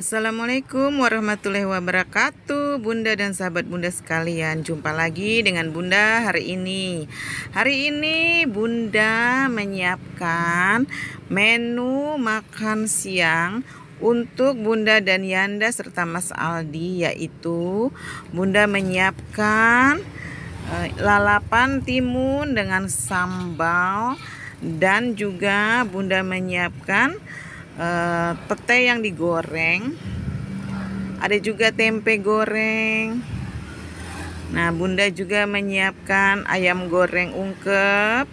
Assalamualaikum warahmatullahi wabarakatuh Bunda dan sahabat bunda sekalian Jumpa lagi dengan bunda hari ini Hari ini bunda menyiapkan menu makan siang untuk bunda dan Yanda serta mas Aldi Yaitu bunda menyiapkan eh, lalapan timun dengan sambal Dan juga bunda menyiapkan Eh, petai yang digoreng ada juga tempe goreng nah bunda juga menyiapkan ayam goreng ungkep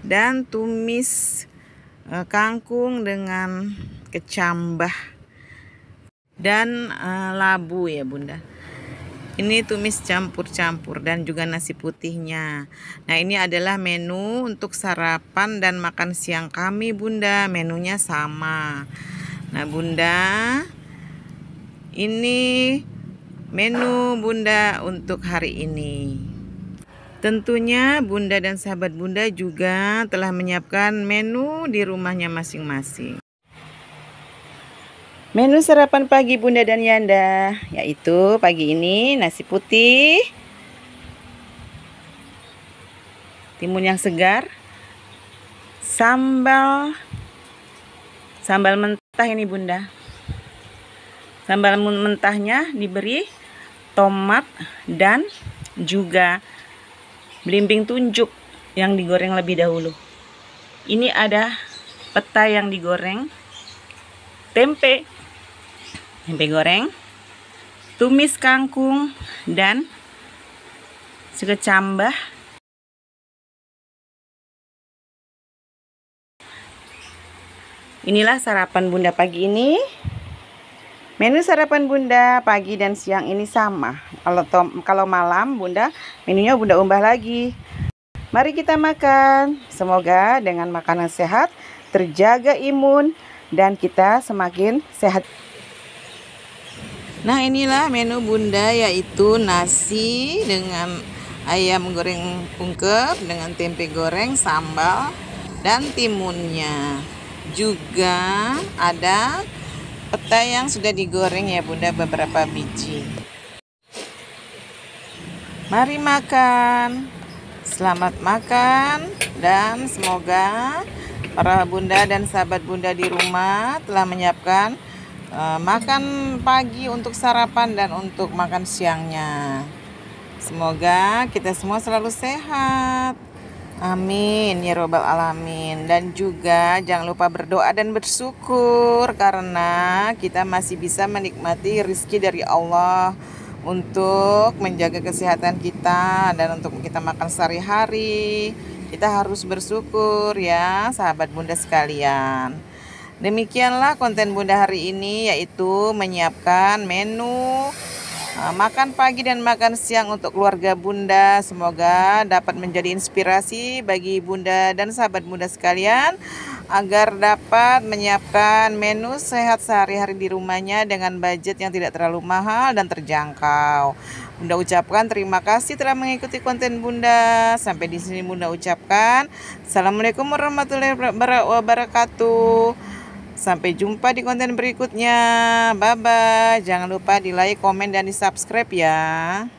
dan tumis eh, kangkung dengan kecambah dan eh, labu ya bunda ini tumis campur-campur dan juga nasi putihnya. Nah, ini adalah menu untuk sarapan dan makan siang kami, Bunda. Menunya sama. Nah, Bunda, ini menu Bunda untuk hari ini. Tentunya Bunda dan sahabat Bunda juga telah menyiapkan menu di rumahnya masing-masing. Menu sarapan pagi Bunda dan Yanda yaitu pagi ini nasi putih, timun yang segar, sambal, sambal mentah ini Bunda. Sambal mentahnya diberi tomat dan juga belimbing tunjuk yang digoreng lebih dahulu. Ini ada petai yang digoreng, tempe tempe goreng, tumis kangkung, dan sekecambah Inilah sarapan bunda pagi ini Menu sarapan bunda pagi dan siang ini sama Kalau kalau malam bunda menunya bunda ubah lagi Mari kita makan Semoga dengan makanan sehat terjaga imun dan kita semakin sehat Nah inilah menu bunda yaitu nasi dengan ayam goreng ungkep dengan tempe goreng, sambal dan timunnya. Juga ada petai yang sudah digoreng ya bunda beberapa biji. Mari makan. Selamat makan dan semoga para bunda dan sahabat bunda di rumah telah menyiapkan Eh, makan pagi untuk sarapan dan untuk makan siangnya. Semoga kita semua selalu sehat. Amin ya robbal alamin dan juga jangan lupa berdoa dan bersyukur karena kita masih bisa menikmati rezeki dari Allah untuk menjaga kesehatan kita dan untuk kita makan sehari-hari kita harus bersyukur ya sahabat bunda sekalian. Demikianlah konten Bunda hari ini yaitu menyiapkan menu eh, makan pagi dan makan siang untuk keluarga Bunda. Semoga dapat menjadi inspirasi bagi Bunda dan sahabat Bunda sekalian agar dapat menyiapkan menu sehat sehari-hari di rumahnya dengan budget yang tidak terlalu mahal dan terjangkau. Bunda ucapkan terima kasih telah mengikuti konten Bunda. Sampai di sini Bunda ucapkan Assalamualaikum warahmatullahi wabarakatuh. Sampai jumpa di konten berikutnya. Bye-bye. Jangan lupa di like, komen, dan di subscribe ya.